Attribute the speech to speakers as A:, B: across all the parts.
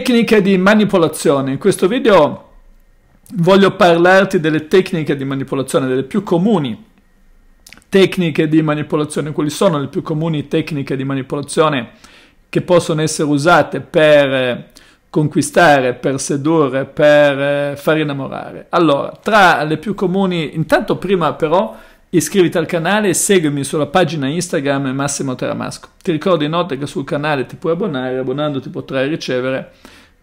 A: Tecniche di manipolazione. In questo video voglio parlarti delle tecniche di manipolazione, delle più comuni tecniche di manipolazione. Quali sono le più comuni tecniche di manipolazione che possono essere usate per eh, conquistare, per sedurre, per eh, far innamorare? Allora, tra le più comuni, intanto prima però Iscriviti al canale e seguimi sulla pagina Instagram Massimo Teramasco. Ti ricordo inoltre che sul canale ti puoi abbonare e abbonandoti potrai ricevere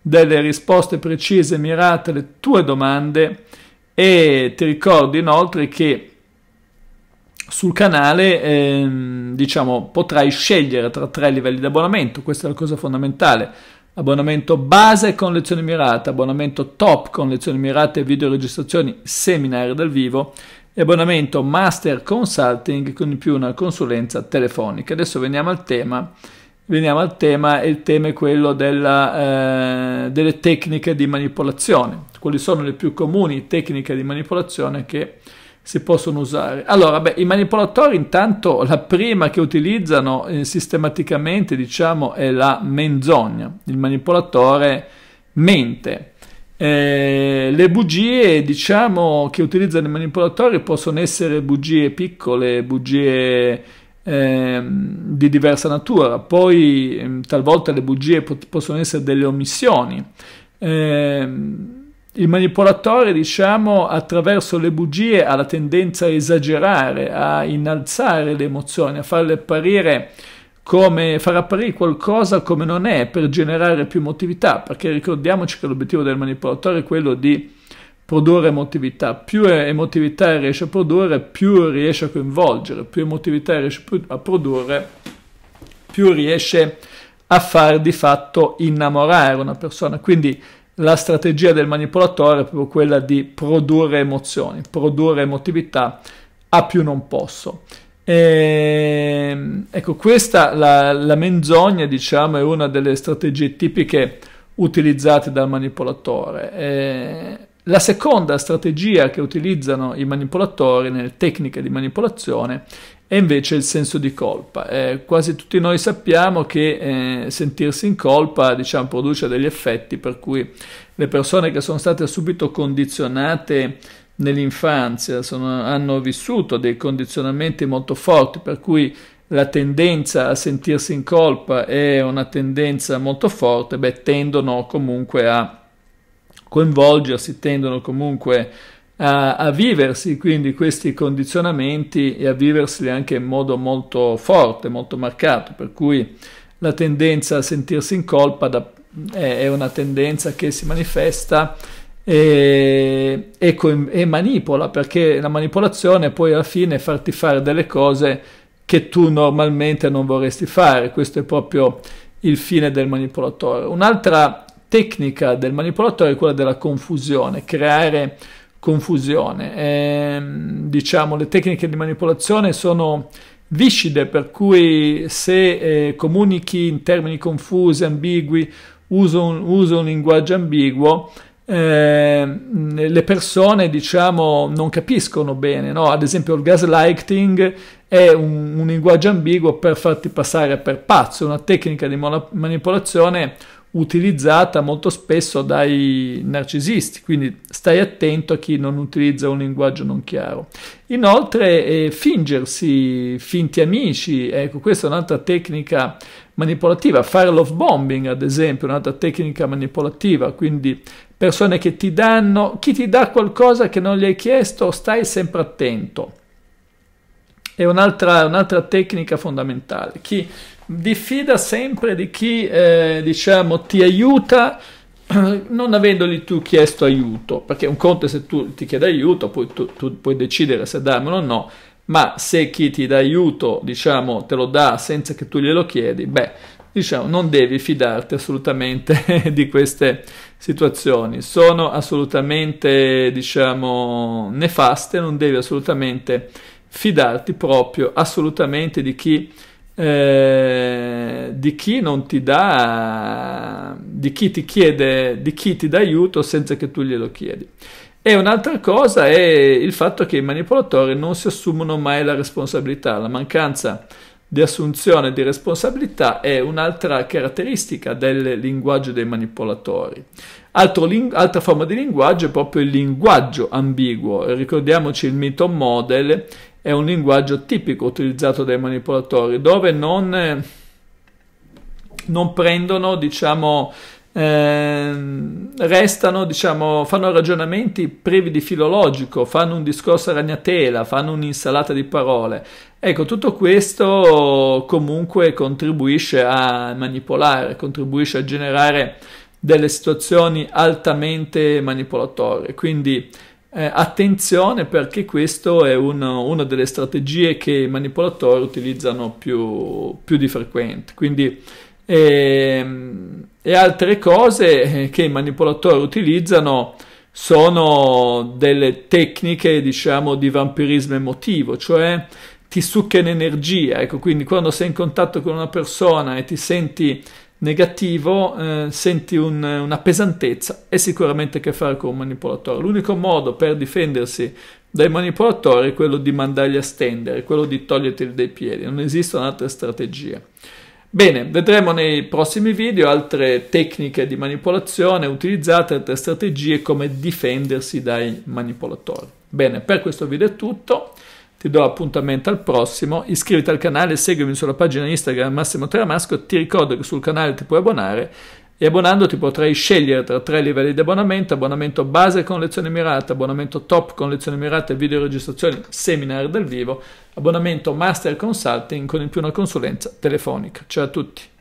A: delle risposte precise e mirate alle tue domande e ti ricordo inoltre che sul canale ehm, diciamo potrai scegliere tra tre livelli di abbonamento, questa è la cosa fondamentale. Abbonamento base con lezioni mirate, abbonamento top con lezioni mirate, videoregistrazioni, seminari dal vivo e abbonamento Master Consulting con più una consulenza telefonica. Adesso veniamo al tema. Veniamo al tema e il tema è quello della, eh, delle tecniche di manipolazione. Quali sono le più comuni tecniche di manipolazione che si possono usare. Allora, beh, i manipolatori intanto la prima che utilizzano eh, sistematicamente, diciamo, è la menzogna. Il manipolatore mente. Eh, le bugie diciamo, che utilizzano i manipolatori possono essere bugie piccole, bugie eh, di diversa natura, poi ehm, talvolta le bugie possono essere delle omissioni. Eh, il manipolatore, diciamo, attraverso le bugie ha la tendenza a esagerare, a innalzare le emozioni, a farle apparire come far apparire qualcosa come non è per generare più emotività, perché ricordiamoci che l'obiettivo del manipolatore è quello di produrre emotività, più emotività riesce a produrre, più riesce a coinvolgere, più emotività riesce a produrre, più riesce a far di fatto innamorare una persona. Quindi la strategia del manipolatore è proprio quella di produrre emozioni, produrre emotività a più non posso. E, ehm, ecco, questa, la, la menzogna, diciamo, è una delle strategie tipiche utilizzate dal manipolatore. E, eh, la seconda strategia che utilizzano i manipolatori nelle tecniche di manipolazione è invece il senso di colpa. Eh, quasi tutti noi sappiamo che eh, sentirsi in colpa diciamo, produce degli effetti per cui le persone che sono state subito condizionate nell'infanzia sono, hanno vissuto dei condizionamenti molto forti, per cui la tendenza a sentirsi in colpa è una tendenza molto forte, beh, tendono comunque a coinvolgersi, tendono comunque a, a viversi quindi questi condizionamenti e a viversi anche in modo molto forte, molto marcato, per cui la tendenza a sentirsi in colpa da, è, è una tendenza che si manifesta e, e, e, manipola perché la manipolazione poi alla fine è farti fare delle cose che tu normalmente non vorresti fare questo è proprio il fine del manipolatore un'altra tecnica del manipolatore è quella della confusione creare confusione e, ehm, diciamo le tecniche di manipolazione sono viscide per cui se eh, comunichi in termini confusi ambigui uso un, uso un linguaggio ambiguo eh, le persone diciamo non capiscono bene, no? ad esempio il gaslighting è un, un linguaggio ambiguo per farti passare per pazzo, una tecnica di manipolazione utilizzata molto spesso dai narcisisti, quindi stai attento a chi non utilizza un linguaggio non chiaro. Inoltre eh, fingersi finti amici, ecco questa è un'altra tecnica manipolativa, fare love bombing ad esempio è un'altra tecnica manipolativa, quindi persone che ti danno, chi ti dà qualcosa che non gli hai chiesto stai sempre attento. È un'altra, un'altra tecnica fondamentale. Chi diffida sempre di chi eh, diciamo, ti aiuta non avendogli tu chiesto aiuto, perché un conto è se tu ti chiedi aiuto, poi tu, tu puoi decidere se darmelo o no, ma se chi ti dà aiuto, diciamo, te lo dà senza che tu glielo chiedi, beh, diciamo, non devi fidarti assolutamente di queste situazioni, sono assolutamente, diciamo, nefaste, non devi assolutamente fidarti proprio assolutamente di chi eh, di chi non ti dà, di chi ti chiede, di chi ti dà aiuto senza che tu glielo chiedi. E un'altra cosa è il fatto che i manipolatori non si assumono mai la responsabilità, la mancanza di assunzione di responsabilità è un'altra caratteristica del linguaggio dei manipolatori. Ling- altra forma di linguaggio è proprio il linguaggio ambiguo. Ricordiamoci il Mython Model è un linguaggio tipico utilizzato dai manipolatori, dove non, eh, non prendono, diciamo, eh, restano, diciamo, fanno ragionamenti privi di filologico, fanno un discorso a ragnatela, fanno un'insalata di parole. Ecco, tutto questo comunque contribuisce a manipolare, contribuisce a generare delle situazioni altamente manipolatorie. Quindi eh, attenzione perché questo è uno, una delle strategie che i manipolatori utilizzano più, più di frequente. Quindi, ehm, e altre cose eh, che i manipolatori utilizzano sono delle tecniche, diciamo, di vampirismo emotivo, cioè ti succhiano energia. Ecco, quindi quando sei in contatto con una persona e ti senti negativo eh, senti un, una pesantezza è sicuramente a che fare con un manipolatore. L'unico modo per difendersi dai manipolatori è quello di mandarli a stendere, quello di toglierti dai piedi, non esistono altre strategie. Bene, vedremo nei prossimi video altre tecniche di manipolazione utilizzate, altre strategie come difendersi dai manipolatori. Bene, per questo video è tutto. Ti do appuntamento al prossimo. Iscriviti al canale, seguimi sulla pagina Instagram Massimo Teramasco. Ti ricordo che sul canale ti puoi abbonare e abbonandoti potrai scegliere tra tre livelli di abbonamento, abbonamento base con lezioni mirate, abbonamento top con lezioni mirate, video registrazioni, seminar dal vivo, abbonamento master consulting con in più una consulenza telefonica. Ciao a tutti!